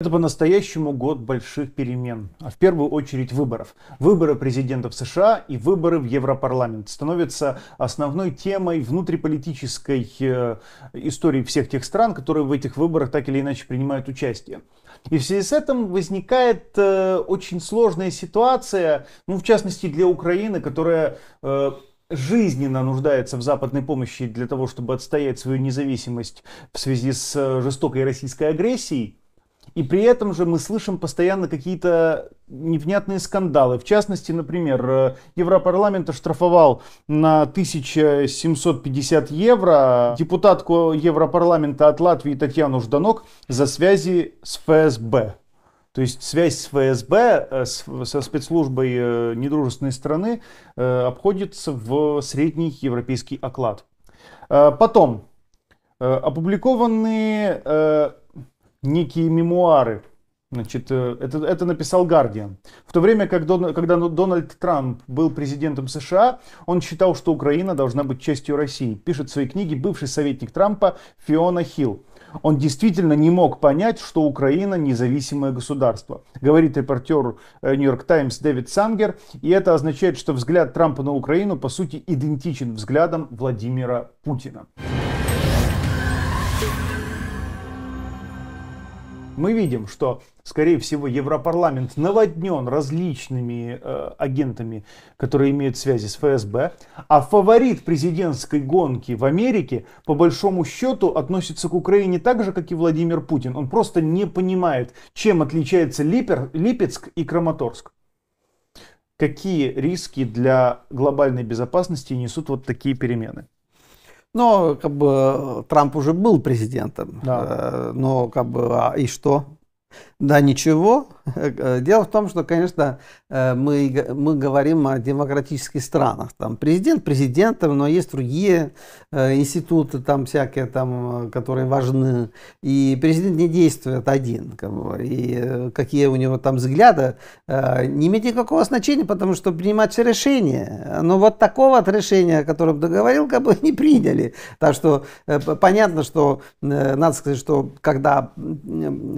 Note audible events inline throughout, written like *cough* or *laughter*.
Это по-настоящему год больших перемен, а в первую очередь выборов. Выборы президента в США и выборы в Европарламент становятся основной темой внутриполитической э, истории всех тех стран, которые в этих выборах так или иначе принимают участие. И в связи с этим возникает э, очень сложная ситуация, ну, в частности для Украины, которая э, жизненно нуждается в западной помощи для того, чтобы отстоять свою независимость в связи с жестокой российской агрессией. И при этом же мы слышим постоянно какие-то невнятные скандалы. В частности, например, э, Европарламент оштрафовал на 1750 евро депутатку Европарламента от Латвии Татьяну Жданок за связи с ФСБ. То есть связь с ФСБ, э, со спецслужбой э, недружественной страны, обходится в средний европейский оклад. Потом, опубликованные некие мемуары. Значит, э, это, это написал Гардиан. В то время, как Дон, когда Дональд Трамп был президентом США, он считал, что Украина должна быть частью России. Пишет в своей книге бывший советник Трампа Фиона Хилл. Он действительно не мог понять, что Украина независимое государство, говорит репортер Нью-Йорк э, Таймс Дэвид Сангер. И это означает, что взгляд Трампа на Украину, по сути, идентичен взглядам Владимира Путина. мы видим, что, скорее всего, Европарламент наводнен различными э, агентами, которые имеют связи с ФСБ, а фаворит президентской гонки в Америке, по большому счету, относится к Украине так же, как и Владимир Путин. Он просто не понимает, чем отличается Липер, Липецк и Краматорск. Какие риски для глобальной безопасности несут вот такие перемены? Но как бы Трамп уже был президентом. Да. Э, но как бы а, и что? Да ничего. *laughs* Дело в том, что, конечно, э, мы, мы говорим о демократических странах. Там президент президентом, но есть другие э, институты там всякие, там, э, которые важны. И президент не действует один. Как бы, и какие у него там взгляды не имеет никакого значения, потому что принимать все решения. Но ну, вот такого от решения, о котором ты как бы *laughs* не приняли. Так что понятно, что надо сказать, что когда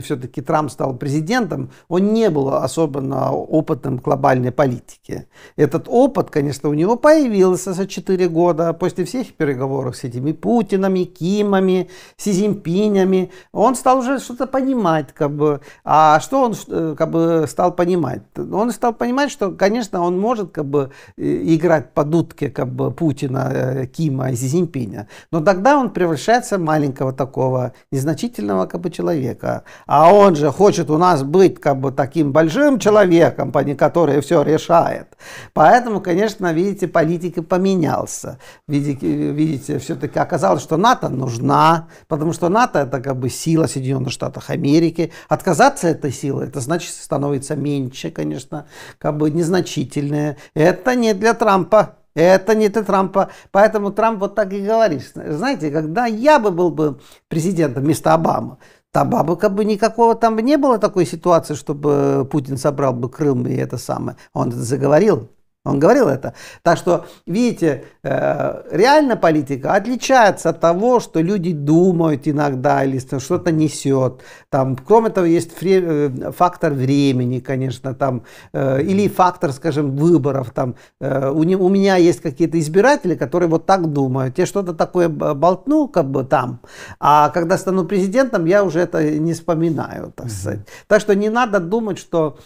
все-таки Трамп стал президентом, он он не был особенно опытным в глобальной политике. Этот опыт, конечно, у него появился за 4 года после всех переговоров с этими Путинами, Кимами, Си Цзиньпинями. Он стал уже что-то понимать, как бы. А что он э, как бы стал понимать? Он стал понимать, что, конечно, он может как бы играть по дудке как бы Путина, э, Кима и Си Но тогда он превращается в маленького такого незначительного как бы человека. А он же хочет у нас быть как бы вот таким большим человеком, по который все решает. Поэтому, конечно, видите, политика поменялся. Видите, видите все-таки оказалось, что НАТО нужна, потому что НАТО это как бы сила Соединенных Штатов Америки. Отказаться от этой силы, это значит становится меньше, конечно, как бы незначительное. Это не для Трампа это не для Трампа. Поэтому Трамп вот так и говорит. Знаете, когда я бы был бы президентом вместо Обамы, там а бы, как бы никакого там не было такой ситуации, чтобы э, Путин собрал бы Крым и это самое. Он это заговорил, он говорил это. Так что, видите, э, реально политика отличается от того, что люди думают иногда или что-то несет. Там, кроме того, есть э, фактор времени, конечно, там, э, или фактор, скажем, выборов. Там, у, не, у меня есть какие-то избиратели, которые вот так думают. Я что-то такое болтнул, как бы там, а когда стану президентом, я уже это не вспоминаю, так сказать. Так что не надо думать, что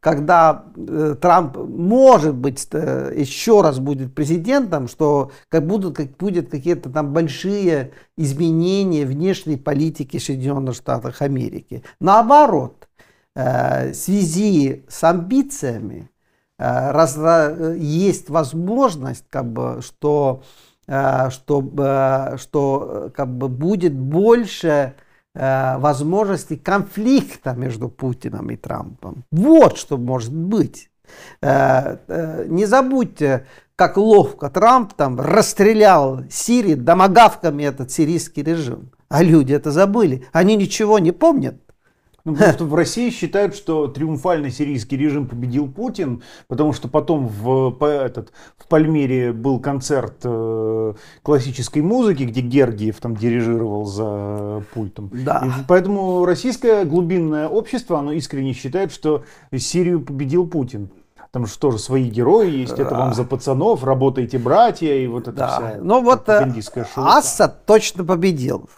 когда э, Трамп, может быть, э, еще раз будет президентом, что как будут как, будет какие-то там большие изменения внешней политики Соединенных Штатов Америки. Наоборот, э, в связи с амбициями э, раз, э, есть возможность, как бы, что, э, э что, что э, как бы будет больше Э, возможности конфликта между Путиным и Трампом. Вот что может быть. Э, э, не забудьте, как ловко Трамп там расстрелял Сирии домогавками этот сирийский режим. А люди это забыли. Они ничего не помнят. Ну, потому что в России считают, что триумфальный сирийский режим победил Путин, потому что потом в, по, этот, в Пальмире был концерт э, классической музыки, где Гергиев там дирижировал за пультом. Да. И поэтому российское глубинное общество, оно искренне считает, что Сирию победил Путин. Там же тоже свои герои есть, это вам а. за пацанов, работайте, братья, и вот это да. вся. Ну вот э, шелка. Ассад точно победил.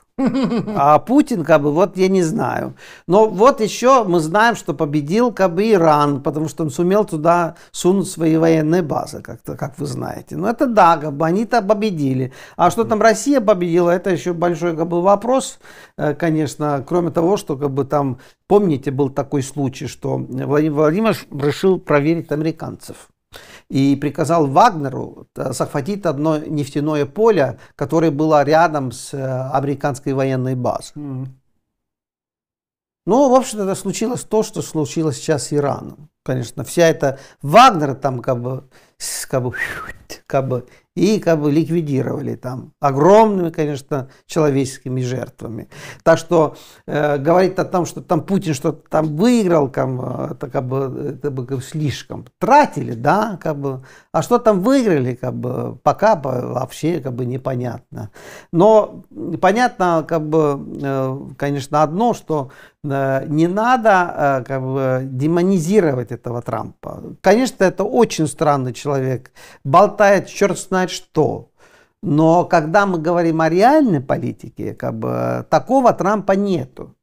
А Путин, как бы, вот я не знаю. Но вот еще мы знаем, что победил как бы Иран, потому что он сумел туда сунуть свои военные базы, как-то, как вы знаете. Но ну, это да, как бы, они-то победили. А что там Россия победила, это еще большой как бы, вопрос, э, конечно. Кроме того, что как бы там, помните, был такой случай, что Владимир Владимирович решил проверить американцев и приказал Вагнеру захватить э, одно нефтяное поле, которое было рядом с э, американской военной базой. Mm. Ну, в общем это случилось то, что случилось сейчас с Ираном. Конечно, вся эта Вагнер там как бы, как бы *laughs* власть как бы, и как бы ликвидировали там огромными, конечно, человеческими жертвами. Так что э, говорить о том, что там Путин что-то там выиграл, там э, это как бы, это бы слишком. Тратили, да, как бы. А что там выиграли, как бы, пока вообще как бы непонятно. Но понятно, как бы, э, конечно, одно, что э, не надо э, как бы демонизировать этого Трампа. Конечно, это очень странный человек. Болтает хватает черт знает что. Но когда мы говорим о реальной политике, как бы, такого Трампа нету.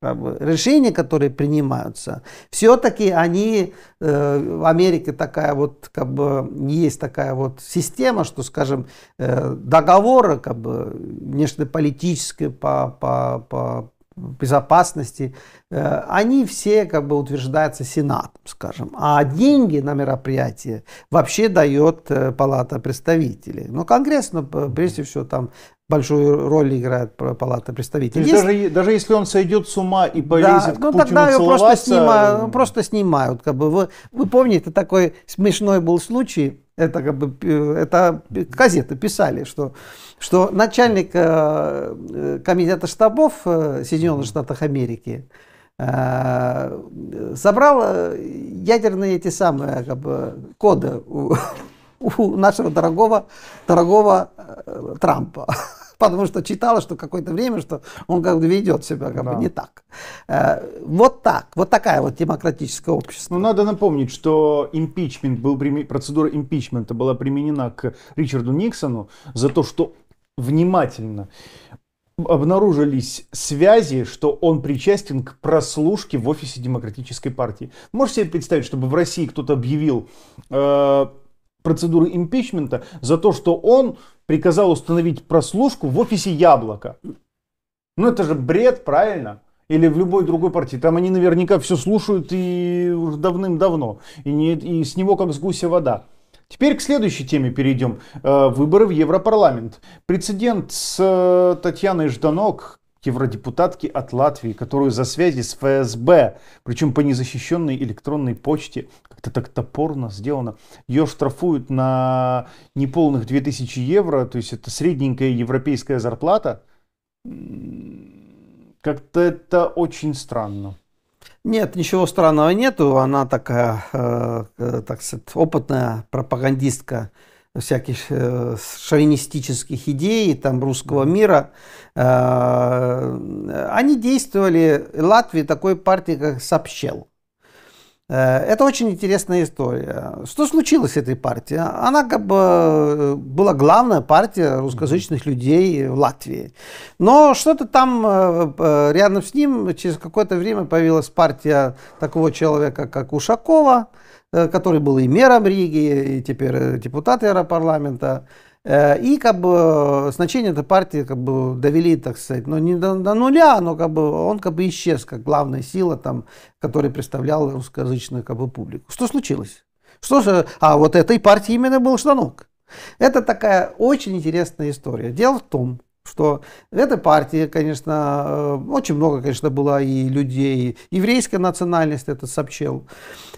Как бы, решения, которые принимаются, все-таки они э, в Америке такая вот, как бы, есть такая вот система, что, скажем, э, договоры, как бы, внешнеполитические по, по, по, безопасности, э, они все как бы утверждаются Сенатом, скажем. А деньги на мероприятие вообще дает э, Палата представителей. Но Конгресс, ну, прежде всего, там большую роль играет Палата представителей. Есть, даже, даже если он сойдет с ума и полезет да, ну к ну, Путину тогда его просто снимают, э, ну, просто снимают. Как бы. вы, вы помните, такой смешной был случай, это, как бы, э, это газеты писали, что, что начальник э, комитета штабов Соединенных Штатов Америки собрал ядерные эти самые как бы, коды у *laughs* у нашего дорогого, дорогого э, Трампа. *laughs* Потому что читала, что какое-то время, что он как бы ведет себя как да. бы не так. Э, вот так. Вот такая вот демократическая общество. Ну, надо напомнить, что импичмент был, процедура импичмента была применена к Ричарду Никсону за то, что внимательно обнаружились связи, что он причастен к прослушке в офисе Демократической партии. Можете себе представить, чтобы в России кто-то объявил э, процедуры импичмента за то, что он приказал установить прослушку в офисе Яблока. Ну это же бред, правильно? Или в любой другой партии. Там они наверняка все слушают и уже давным-давно. И, не, и с него как с гуся вода. Теперь к следующей теме перейдем. Э, выборы в Европарламент. Прецедент с э, Татьяной Жданок, евродепутатки от Латвии, которую за связи с ФСБ, причем по незащищенной электронной почте, как-то так топорно сделано, ее штрафуют на неполных 2000 евро, то есть это средненькая европейская зарплата, как-то это очень странно. Нет, ничего странного нету. Она такая, э, э так сказать, опытная пропагандистка всяких э, шовинистических идей, там, русского мира, а, э, они действовали Латвии такой партии, как Сообщел. Э, это очень интересная история. Что случилось с этой партией? Она как бы была главная партия русскоязычных людей в Латвии. Но что-то там рядом с ним через какое-то время появилась партия такого человека, как Ушакова, Э, который был и мэром Риги, и теперь э, депутат Европарламента. Э, и как бы значение этой партии как бы довели, так сказать, но ну, не до, до нуля, но как бы он как бы исчез как главная сила, там, который представлял русскоязычную как бы публику. Что случилось? Что же, а вот этой партии именно был Штанок. Это такая очень интересная история. Дело в том, что в этой партии, конечно, э, очень много, конечно, было и людей еврейской национальности, это сообщил.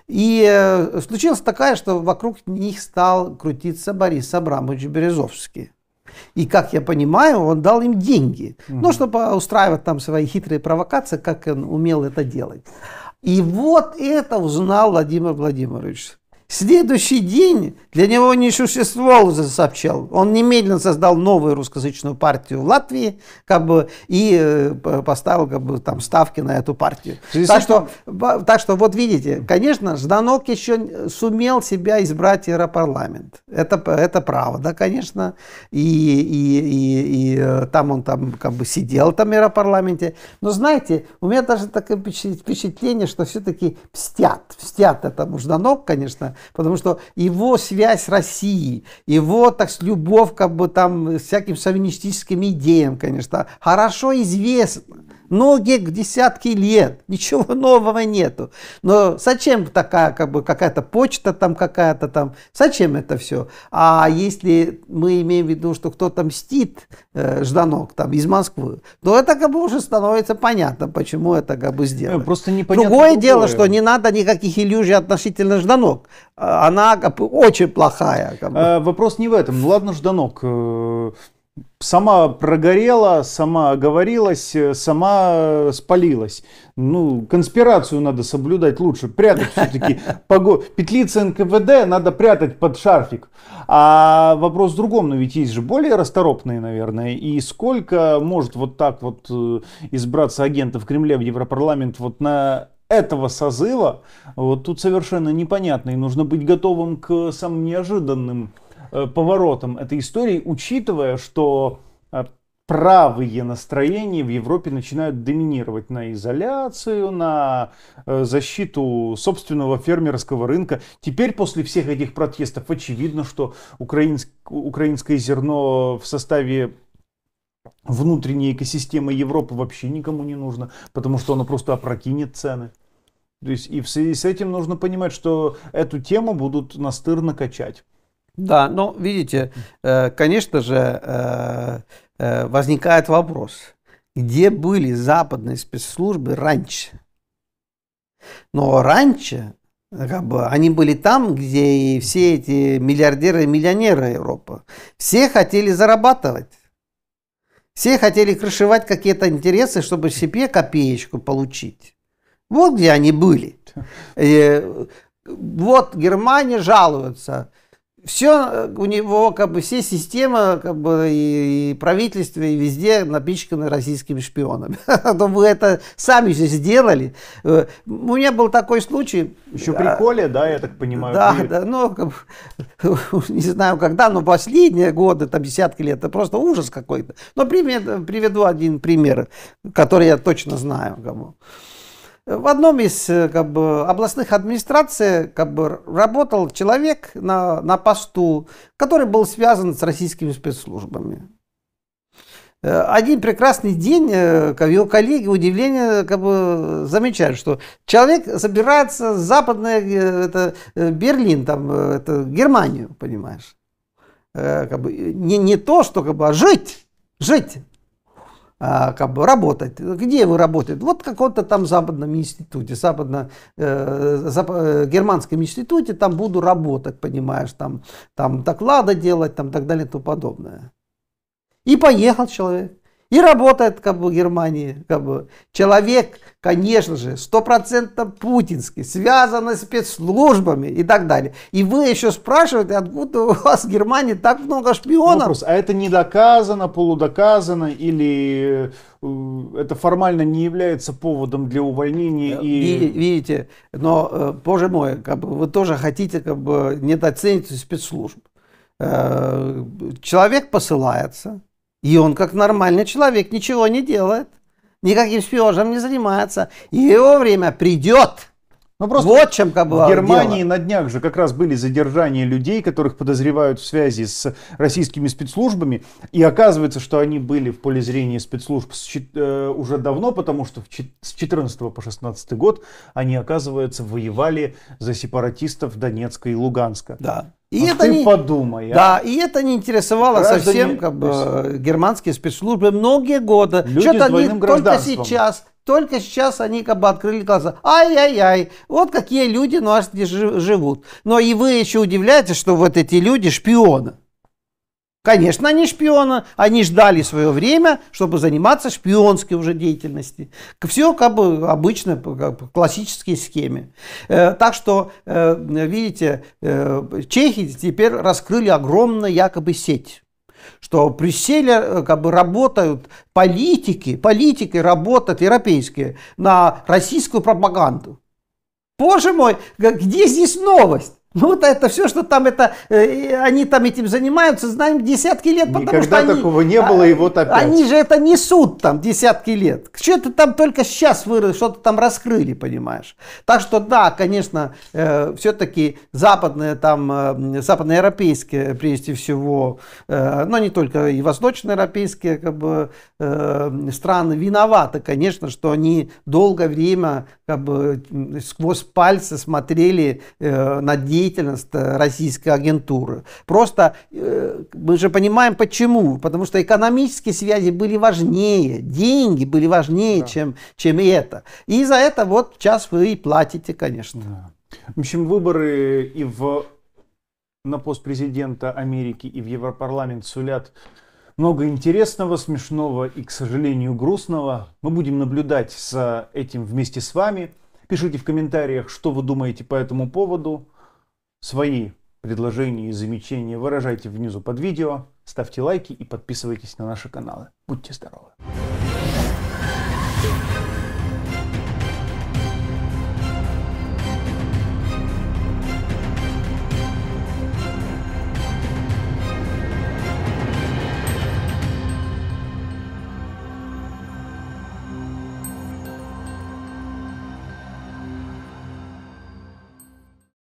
И э, случилось такая, что вокруг них стал крутиться Борис Абрамович Березовский. И, как я понимаю, он дал им деньги, угу. ну, чтобы устраивать там свои хитрые провокации, как он умел это делать. И вот это узнал Владимир Владимирович. Следующий день для него не существовал Собчак. Он немедленно создал новую русскоязычную партию в Латвии, как бы и э, поставил как бы там ставки на эту партию. Так что, так что вот видите, конечно, Жданок еще сумел себя избрать европарламент. Это это правда, конечно, и и и, и э, там он там как бы сидел там в европарламенте. Но знаете, у меня даже такое впечатление, что все-таки пстят, пстят этому Жданок, конечно потому что его связь с Россией, его так с любовь как бы там всяким шовинистическим идеям, конечно, хорошо известна многих десятки лет, ничего нового нету. Но зачем такая как бы какая-то почта там какая-то там, зачем это все? А если мы имеем в виду, что кто-то мстит э, Жданок там из Москвы, то это как бы уже становится понятно, почему это как бы э, сделано. Просто непонятно. Другое, другое дело, что не надо никаких иллюзий относительно Жданок. Э, она как бы очень плохая. Как бы. А, вопрос не в этом. Ну Ладно, Жданок, сама прогорела, сама оговорилась, э, сама э, спалилась. Ну, конспирацию надо соблюдать лучше, прятать все-таки. *laughs* Петлицы НКВД надо прятать под шарфик. А вопрос в другом, но ведь есть же более расторопные, наверное. И сколько может вот так вот э, избраться агентов Кремля в Европарламент вот на этого созыва, вот тут совершенно непонятно. И нужно быть готовым к самым неожиданным Э, поворотом этой истории, учитывая, что э, правые настроения в Европе начинают доминировать на изоляцию, на э, защиту собственного фермерского рынка. Теперь после всех этих протестов очевидно, что украинское зерно в составе внутренней экосистемы Европы вообще никому не нужно, потому что оно просто опрокинет цены. То есть и в связи с этим нужно понимать, что эту тему будут настырно качать. Да, но видите, э, конечно же, э, э, возникает вопрос, где были западные спецслужбы раньше? Но раньше как бы, они были там, где и все эти миллиардеры и миллионеры Европы. Все хотели зарабатывать. Все хотели крышевать какие-то интересы, чтобы себе копеечку получить. Вот где они были. И, вот Германия жалуется – все э, у него, как бы, все система, как бы, и, и правительство, и везде напичканы российскими шпионами. *laughs* Но вы это сами же сделали. Э, у меня был такой случай. Еще при Коле, да, я так понимаю? Да, были. да, ну, как, *laughs* не знаю когда, но последние годы, там, десятки лет, это просто ужас какой-то. Но пример, приведу один пример, который я точно знаю. кому. В одном из э, как бы, областных администраций как бы, работал человек на, на посту, который был связан с российскими спецслужбами. Э, один прекрасный день э, как его коллеги удивление как бы, замечают, что человек собирается с западной, это, Берлин, там, это, Германию, понимаешь. Как бы, не, не то, что как бы, а жить, жить а, как бы работать. Где вы работаете? Вот в каком-то там западном институте, западно, э, зап, э, германском институте, там буду работать, понимаешь, там, там доклады делать, там так далее и тому подобное. И поехал человек. И работает как бы в Германии. Как бы. Человек, конечно же, стопроцентно путинский, связанный спецслужбами и так далее. И вы еще спрашиваете, откуда у вас в Германии так много шпионов? Вопрос, а это не доказано, полудоказано или э, это формально не является поводом для увольнения. Э, и... Видите, но, э, боже мой, как бы вы тоже хотите как бы недооценить спецслужб. Человек посылается, и он, как нормальный человек, ничего не делает, никаким шпионажем не занимается. И его время придет. Ну, просто вот чем как бы В Германии дело. на днях же как раз были задержания людей, которых подозревают в связи с российскими спецслужбами. И оказывается, что они были в поле зрения спецслужб э, уже давно, потому что с 14 по 16 год они, оказывается, воевали за сепаратистов Донецка и Луганска. Да. И а это ты не, подумай. А. Да, и это не интересовало Граждане... совсем как бы, германские спецслужбы многие годы. Люди Что-то они только сейчас, только сейчас они как бы открыли глаза. Ай-яй-яй, вот какие люди у нас здесь живут. Но и вы еще удивляетесь, что вот эти люди шпионы. Конечно, они шпионы, они ждали свое время, чтобы заниматься шпионской уже деятельностью. Все как бы обычно, по классической схеме. Э, так что, э, видите, э, чехи теперь раскрыли огромную якобы сеть что присели, как бы работают политики, политики работают европейские на российскую пропаганду. Боже мой, где здесь новость? Ну вот это все, что там это, э, они там этим занимаются, знаем десятки лет, потому что такого они, не а, было, и вот опять. Они же это несут там десятки лет. что это там только сейчас вырос, что-то там раскрыли, понимаешь. Так что да, конечно, э, все-таки западные там, э, западноевропейские прежде всего, э, но не только и восточноевропейские как бы, э, страны виноваты, конечно, что они долгое время как бы сквозь пальцы смотрели, э, надеялись деятельность э, российской агентуры. Просто э, мы же понимаем почему. Потому что экономические связи были важнее, деньги были важнее, да. чем, чем и это. И за это вот сейчас вы и платите, конечно. Да. В общем, выборы и в, на пост президента Америки, и в Европарламент сулят много интересного, смешного и, к сожалению, грустного. Мы будем наблюдать за этим вместе с вами. Пишите в комментариях, что вы думаете по этому поводу. Свои предложения и замечания выражайте внизу под видео, ставьте лайки и подписывайтесь на наши каналы. Будьте здоровы!